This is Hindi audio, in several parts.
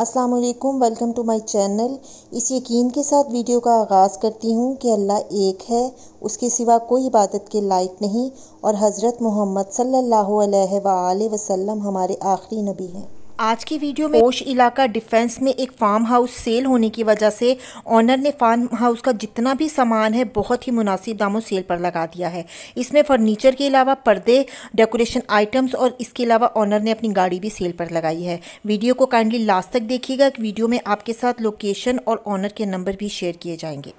अस्सलाम वालेकुम वेलकम टू माय चैनल इस यकीन के साथ वीडियो का आगाज़ करती हूँ कि अल्लाह एक है उसके सिवा कोई इबादत के लायक नहीं और हज़रत मोहम्मद सल्लल्लाहु अलैहि वसल्लम हमारे आखिरी नबी हैं आज की वीडियो में पोश इलाका डिफेंस में एक फार्म हाउस सेल होने की वजह से ऑनर ने फार्म हाउस का जितना भी सामान है बहुत ही मुनासिब दामों सेल पर लगा दिया है इसमें फर्नीचर के अलावा पर्दे डेकोरेशन आइटम्स और इसके अलावा ऑनर ने अपनी गाड़ी भी सेल पर लगाई है वीडियो को काइंडली लास्ट तक देखिएगा वीडियो में आपके साथ लोकेशन और ऑनर के नंबर भी शेयर किए जाएंगे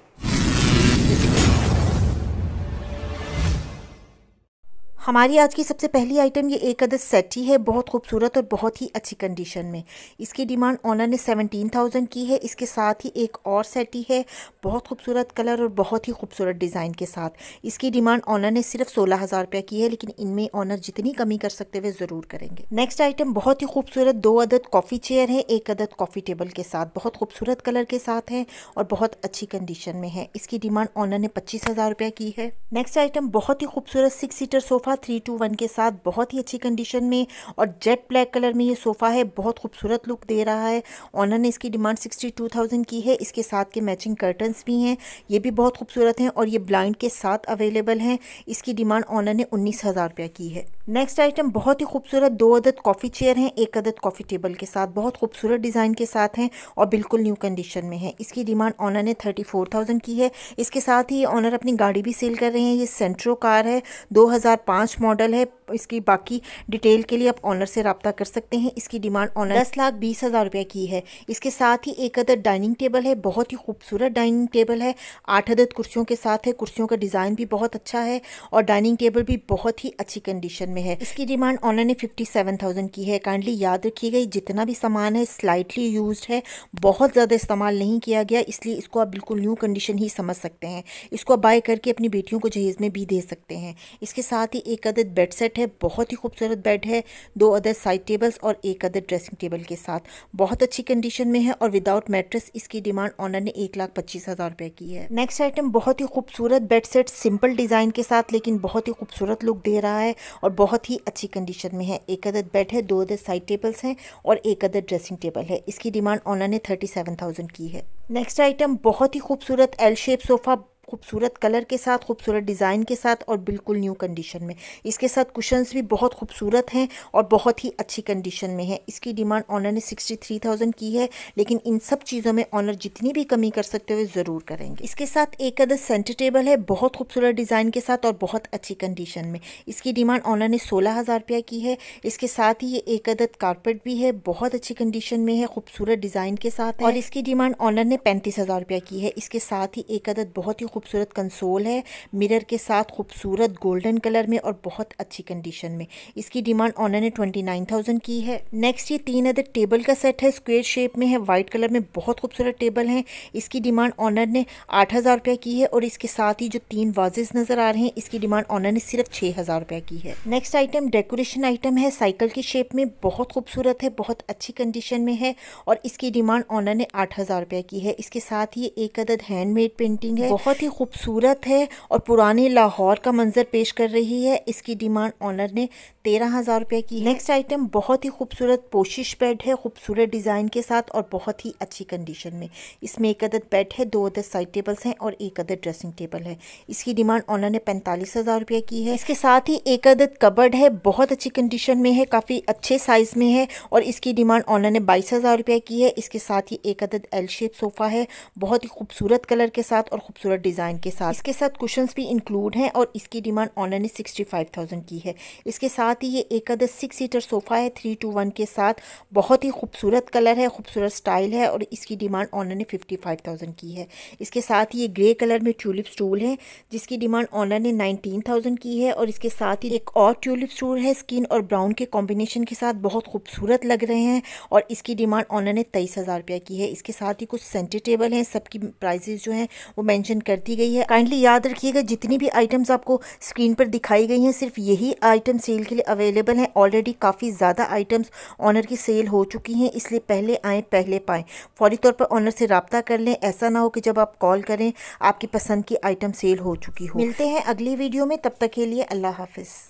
हमारी आज की सबसे पहली आइटम ये एक अदद सेट ही है बहुत खूबसूरत और बहुत ही अच्छी कंडीशन में इसकी डिमांड ऑनर ने सेवनटीन थाउजेंड की है इसके साथ ही एक और सेट ही है बहुत खूबसूरत कलर और बहुत ही खूबसूरत डिज़ाइन के साथ इसकी डिमांड ऑनर ने सिर्फ सोलह हज़ार रुपया की है लेकिन इनमें ऑनर जितनी कमी कर सकते हुए ज़रूर करेंगे नेक्स्ट आइटम बहुत ही खूबसूरत दो अदद कॉफ़ी चेयर है एक अदद कॉफ़ी टेबल के साथ बहुत खूबसूरत कलर के साथ है और बहुत अच्छी कंडीशन में है इसकी डिमांड ऑनर ने पच्चीस हज़ार रुपया की है नेक्स्ट आइटम बहुत ही खूबसूरत six seater sofa sofa three two one के साथ बहुत ही अच्छी कंडीशन में और जेट ब्लैक कलर में ये सोफ़ा है बहुत खूबसूरत लुक दे रहा है ऑनर ने इसकी डिमांड सिक्सटी टू थाउजेंड की है इसके साथ के मैचिंग कर्टन्स भी हैं ये भी बहुत खूबसूरत हैं और ये ब्लाइंड के साथ अवेलेबल हैं इसकी डिमांड ऑनर ने उन्नीस हज़ार रुपया की है नेक्स्ट आइटम बहुत ही खूबसूरत दो अदद कॉफ़ी चेयर हैं एक अदद कॉफ़ी टेबल के साथ बहुत खूबसूरत डिज़ाइन के साथ हैं और बिल्कुल न्यू कंडीशन में है इसकी डिमांड ऑनर ने थर्टी फोर थाउजेंड की है इसके साथ ही ऑनर अपनी गाड़ी भी सेल कर रहे हैं ये सेंट्रो कार है दो हज़ार पाँच पाँच मॉडल है इसकी बाकी डिटेल के लिए आप ऑनर से रबता कर सकते हैं इसकी डिमांड ऑनर दस लाख बीस हज़ार रुपये की है इसके साथ ही एक अदर डाइनिंग टेबल है बहुत ही खूबसूरत डाइनिंग टेबल है आठ अदद कुर्सियों के साथ है कुर्सियों का डिज़ाइन भी बहुत अच्छा है और डाइनिंग टेबल भी बहुत ही अच्छी कंडीशन में है इसकी डिमांड ऑनर ने फिफ्टी की है काइंडली याद रखी गई जितना भी सामान है स्लाइटली यूज है बहुत ज़्यादा इस्तेमाल नहीं किया गया इसलिए इसको आप बिल्कुल न्यू कंडीशन ही समझ सकते हैं इसको बाय करके अपनी बेटियों को जहेज में भी दे सकते हैं इसके साथ ही एक अदद बेड सेट है बहुत ही खूबसूरत बेड है दो अदद साइड टेबल्स और एक अदद ड्रेसिंग टेबल के साथ बहुत अच्छी कंडीशन में है और विदाउट मैट्रेस इसकी डिमांड ऑनर ने एक लाख पच्चीस हज़ार रुपए की है नेक्स्ट आइटम बहुत ही खूबसूरत बेड सेट सिंपल डिज़ाइन के साथ लेकिन बहुत ही खूबसूरत लुक दे रहा है और बहुत ही अच्छी कंडीशन में है एक अदद बेड है दो अदद साइड टेबल्स हैं और एक अदद ड्रेसिंग टेबल है इसकी डिमांड ऑनर ने थर्टी की है नेक्स्ट आइटम बहुत ही खूबसूरत एल शेप सोफ़ा खूबसूरत कलर के साथ खूबसूरत डिज़ाइन के साथ और बिल्कुल न्यू कंडीशन में इसके साथ कुशंस भी बहुत खूबसूरत हैं और बहुत ही अच्छी कंडीशन में है इसकी डिमांड ऑनर ने सिक्सटी थ्री थाउजेंड की है लेकिन इन सब चीज़ों में ऑनर जितनी भी कमी कर सकते हुए ज़रूर करेंगे इसके साथ एक अदर सेंटर टेबल है बहुत खूबसूरत डिज़ाइन के साथ और बहुत अच्छी कंडीशन में इसकी डिमांड ऑनर ने सोलह हज़ार रुपया की है इसके साथ ही ये एक अदद कारपेट भी है बहुत अच्छी कंडीशन में है खूबसूरत डिज़ाइन के साथ और इसकी डिमांड ऑनर ने पैंतीस हज़ार रुपया की है इसके साथ ही एक अदद बहुत ही खूबसूरत कंसोल है मिरर के साथ खूबसूरत गोल्डन कलर में और बहुत अच्छी कंडीशन में इसकी डिमांड ऑनर ने ट्वेंटी नाइन थाउजेंड की है नेक्स्ट ये तीन अदर टेबल का सेट है स्क्वेयर शेप में है वाइट कलर में बहुत खूबसूरत टेबल है इसकी डिमांड ऑनर ने आठ हज़ार रुपये की है और इसके साथ ही जो तीन वाजेज नज़र आ रहे हैं इसकी डिमांड ऑनर ने सिर्फ छः हज़ार रुपये की है नेक्स्ट आइटम डेकोरेशन आइटम है साइकिल की शेप में बहुत खूबसूरत है बहुत अच्छी कंडीशन में है और इसकी डिमांड ऑनर ने आठ हज़ार रुपये की है इसके साथ ही एक अदद हैंडमेड पेंटिंग है बहुत ही खूबसूरत है और पुराने लाहौर का मंज़र पेश कर रही है इसकी डिमांड ऑनर ने तेरह हज़ार रुपये की नेक्स्ट आइटम बहुत ही खूबसूरत पोशिश बेड है खूबसूरत डिज़ाइन के साथ और बहुत ही अच्छी कंडीशन में इसमें एक अदद बेड है दो अदद साइड टेबल्स हैं और एक अदद ड्रेसिंग टेबल है इसकी डिमांड ऑनर ने पैंतालीस हज़ार रुपये की है इसके साथ ही एक अदद कबर्ड है बहुत अच्छी कंडीशन में है काफ़ी अच्छे साइज़ में है और इसकी डिमांड ऑनर ने बाईस हज़ार रुपये की है इसके साथ ही एक अदद एल शेप सोफ़ा है बहुत ही खूबसूरत कलर के साथ और ख़ूबसूरत डिज़ाइन के साथ इसके साथ क्वेश्चन भी इंक्लूड हैं और इसकी demand online sixty five thousand की है इसके साथ ही ये एक अदर सिक्स सीटर सोफ़ा है थ्री टू वन के साथ बहुत ही खूबसूरत कलर है खूबसूरत स्टाइल है और इसकी demand online fifty five thousand की है इसके साथ ही ये ग्रे कलर में ट्यूलिप स्टूल है जिसकी डिमांड ऑनलाइन ने नाइनटीन थाउजेंड की है और इसके साथ ही एक और ट्यूलिप स्टूल है स्किन और ब्राउन के कॉम्बिनेशन के साथ बहुत खूबसूरत लग रहे हैं और इसकी डिमांड ऑनलाइन ने तेईस हज़ार रुपया की है इसके साथ ही कुछ सेंटर टेबल हैं सबकी प्राइजेज़ जो हैं वो मैंशन कर दी गई है काइंडली याद रखिएगा जितनी भी आइटम्स आपको स्क्रीन पर दिखाई गई हैं सिर्फ यही आइटम सेल के लिए अवेलेबल हैं ऑलरेडी काफ़ी ज़्यादा आइटम्स ऑनर की सेल हो चुकी हैं इसलिए पहले आएँ पहले पाएँ फौरी तौर पर ऑनर से रबता कर लें ऐसा ना हो कि जब आप कॉल करें आपकी पसंद की आइटम सेल हो चुकी हो मिलते हैं अगली वीडियो में तब तक के लिए अल्लाह हाफिज़